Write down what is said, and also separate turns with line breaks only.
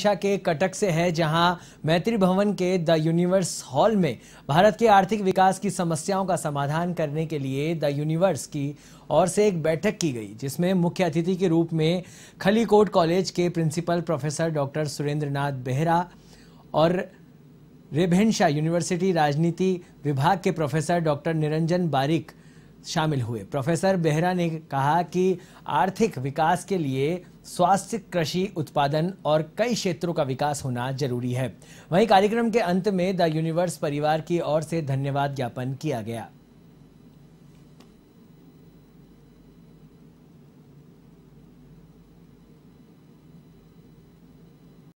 ओडिशा के कटक से है जहां मैत्री भवन के द यूनिवर्स हॉल में भारत के आर्थिक विकास की समस्याओं का समाधान करने के लिए द यूनिवर्स की ओर से एक बैठक की गई जिसमें मुख्य अतिथि के रूप में खलीकोट कॉलेज के principal professor doctor Surendra Nath Behera और रेभेंशा यूनिवर्सिटी राजनीति विभाग के प्रोफेसर डॉक्टर निरंजन बारिक शामिल हुए प्रोफेसर बेहरा ने कहा कि आर्थिक विकास के लिए स्वास्थ्य कृषि उत्पादन और कई क्षेत्रों का विकास होना जरूरी है वहीं कार्यक्रम के अंत में द यूनिवर्स परिवार की ओर से धन्यवाद ज्ञापन किया गया